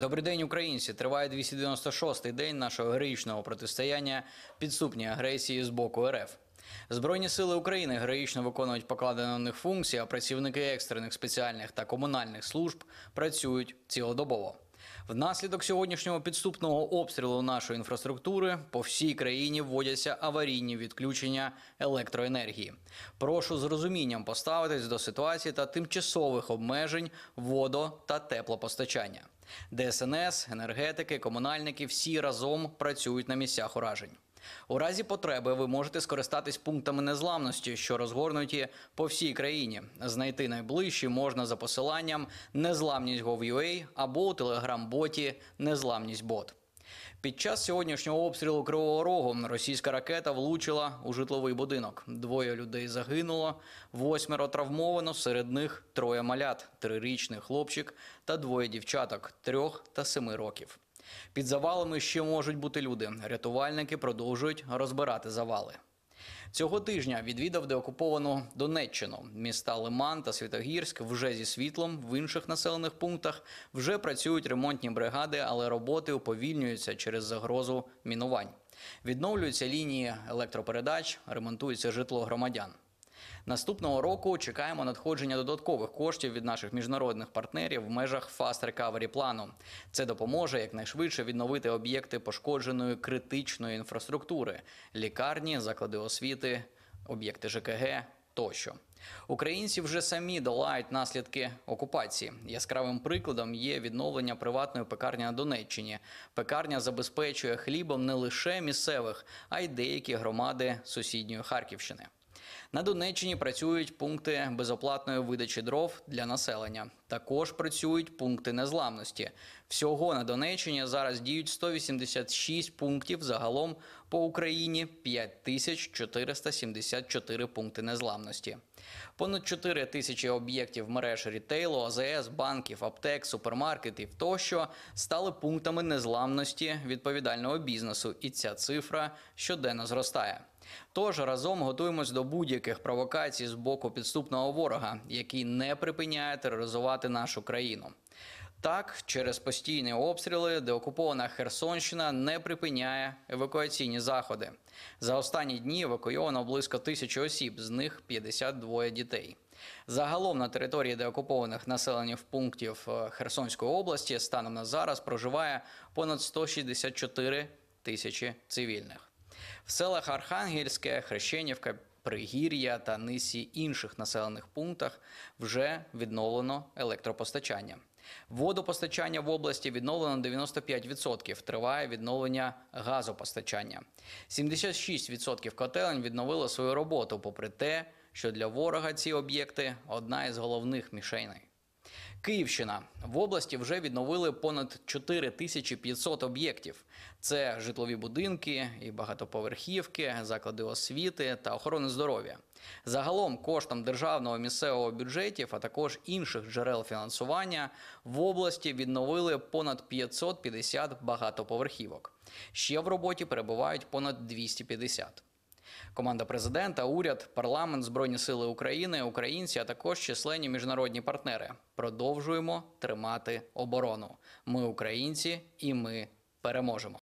Добрий день, українці. Триває 296-й день нашого героїчного протистояння підступній агресії з боку РФ. Збройні сили України героїчно виконують покладені на них функції, а працівники екстрених спеціальних та комунальних служб працюють цілодобово. Внаслідок сьогоднішнього підступного обстрілу нашої інфраструктури по всій країні вводяться аварійні відключення електроенергії. Прошу з розумінням поставитись до ситуації та тимчасових обмежень водо та теплопостачання. ДСНС, енергетики, комунальники всі разом працюють на місцях уражень. У разі потреби ви можете скористатись пунктами незламності, що розгорнуті по всій країні. Знайти найближчі можна за посиланням незламність.gov.ua або у телеграм-боті Незламність.бот. Під час сьогоднішнього обстрілу Кривого Рогу російська ракета влучила у житловий будинок. Двоє людей загинуло, восьмеро травмовано. Серед них троє малят: трирічний хлопчик та двоє дівчаток трьох та семи років. Під завалами ще можуть бути люди. Рятувальники продовжують розбирати завали. Цього тижня відвідав деокуповану Донеччину. Міста Лиман та Світогірськ вже зі світлом в інших населених пунктах вже працюють ремонтні бригади, але роботи уповільнюються через загрозу мінувань. Відновлюються лінії електропередач, ремонтується житло громадян. Наступного року чекаємо надходження додаткових коштів від наших міжнародних партнерів в межах фаст рекавері плану. Це допоможе якнайшвидше відновити об'єкти пошкодженої критичної інфраструктури, лікарні, заклади освіти, об'єкти ЖКГ. Тощо українці вже самі долають наслідки окупації. Яскравим прикладом є відновлення приватної пекарні на Донеччині. Пекарня забезпечує хлібом не лише місцевих, а й деякі громади сусідньої Харківщини. На Донеччині працюють пункти безоплатної видачі дров для населення. Також працюють пункти незламності. Всього на Донеччині зараз діють 186 пунктів. Загалом по Україні 5474 пункти незламності. Понад 4 тисячі об'єктів мереж рітейлу, АЗС, банків, аптек, супермаркетів тощо стали пунктами незламності відповідального бізнесу, і ця цифра щоденно зростає. Тож разом готуємось до будь-яких провокацій з боку підступного ворога, який не припиняє тероризувати нашу країну. Так, через постійні обстріли деокупована Херсонщина не припиняє евакуаційні заходи. За останні дні евакуйовано близько тисячі осіб, з них 52 дітей. Загалом на території деокупованих населених пунктів е, Херсонської області станом на зараз проживає понад 164 тисячі цивільних. В селах Архангельське, Хрещенівка, Пригір'я та низі інших населених пунктах вже відновлено електропостачання. Водопостачання в області відновлено 95%. Триває відновлення газопостачання. 76% котелень відновили свою роботу, попри те, що для ворога ці об'єкти одна із головних мішеней. Київщина в області вже відновили понад 4500 об'єктів. Це житлові будинки і багатоповерхівки, заклади освіти та охорони здоров'я. Загалом коштом державного місцевого бюджетів, а також інших джерел фінансування в області відновили понад 550 багатоповерхівок. Ще в роботі перебувають понад 250 команда президента, уряд, парламент, збройні сили України, українці, а також численні міжнародні партнери. Продовжуємо тримати оборону. Ми українці, і ми переможемо.